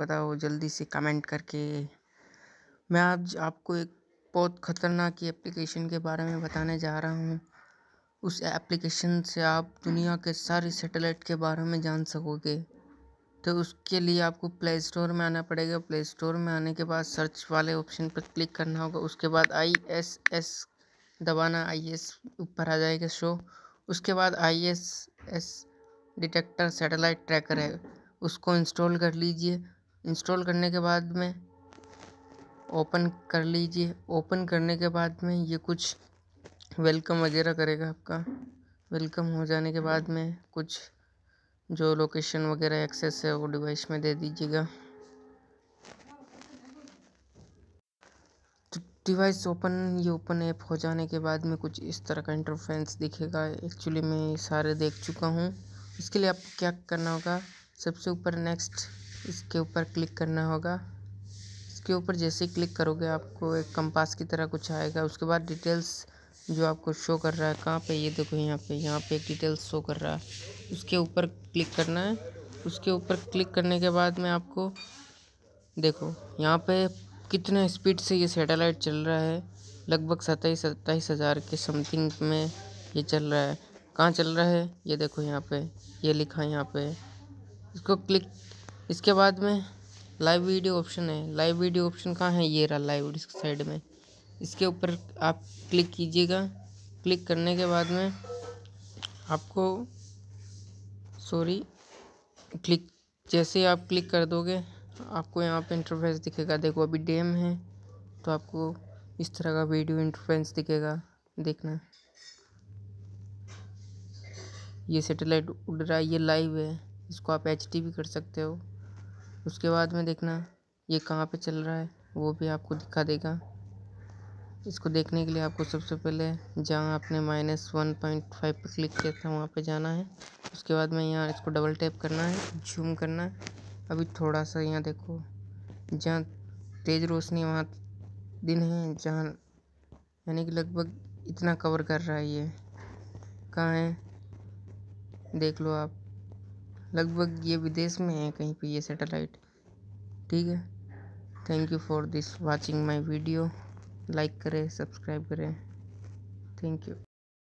बताओ जल्दी से कमेंट करके मैं आज आपको एक बहुत ख़तरनाक एप्लीकेशन के बारे में बताने जा रहा हूँ उस एप्लीकेशन से आप दुनिया के सारे सैटेलाइट के बारे में जान सकोगे तो उसके लिए आपको प्ले स्टोर में आना पड़ेगा प्ले स्टोर में आने के बाद सर्च वाले ऑप्शन पर क्लिक करना होगा उसके बाद आई एस एस दबाना आई एस ऊपर आ जाएगा शो उसके बाद I S S detector satellite tracker है उसको इंस्टॉल कर लीजिए इंस्टॉल करने के बाद में ओपन कर लीजिए ओपन करने के बाद में ये कुछ वेलकम वगैरह करेगा आपका वेलकम हो जाने के बाद में कुछ जो लोकेशन वगैरह एक्सेस है वो डिवाइस में दे दीजिएगा तो डिवाइस ओपन ये ओपन ऐप हो जाने के बाद में कुछ इस तरह का इंटरफेंस दिखेगा एक्चुअली मैं सारे देख चुका हूँ इसके लिए आपको क्या करना होगा सबसे ऊपर नेक्स्ट इसके ऊपर क्लिक करना होगा इसके ऊपर जैसे ही क्लिक करोगे आपको एक कंपास की तरह कुछ आएगा उसके बाद डिटेल्स जो आपको शो कर रहा है कहाँ पे ये देखो यहाँ पे यहाँ पे डिटेल्स शो कर रहा है उसके ऊपर क्लिक करना है उसके ऊपर क्लिक करने के बाद में आपको देखो यहाँ पे कितना स्पीड से ये सैटेलाइट चल रहा है लगभग सत्ताईस सत्ताईस हज़ार के समथिंग में ये चल रहा है कहाँ चल रहा है ये देखो यहाँ पे ये लिखा है यहाँ पे इसको क्लिक इसके बाद में लाइव वीडियो ऑप्शन है लाइव वीडियो ऑप्शन कहाँ है ये रहा लाइव वीडियो साइड में इसके ऊपर आप क्लिक कीजिएगा क्लिक करने के बाद में आपको सॉरी क्लिक जैसे आप क्लिक कर दोगे आपको यहाँ पे इंटरफेस दिखेगा देखो अभी डेम है तो आपको इस तरह का वीडियो इंटरफेस दिखेगा देखना ये सैटेलाइट उड़ रहा है ये लाइव है इसको आप एच भी कर सकते हो उसके बाद में देखना ये कहाँ पे चल रहा है वो भी आपको दिखा देगा इसको देखने के लिए आपको सबसे पहले जहाँ आपने माइनस वन पॉइंट फाइव पर क्लिक किया था वहाँ पे जाना है उसके बाद में यहाँ इसको डबल टैप करना है झूम करना है अभी थोड़ा सा यहाँ देखो जहाँ तेज़ रोशनी वहाँ दिन है जहाँ यानी कि लगभग इतना कवर कर रहा है ये कहाँ है देख लो आप लगभग ये विदेश में है कहीं पे ये सैटेलाइट ठीक है thank you for this watching my video like करें सब्सक्राइब करें थैंक यू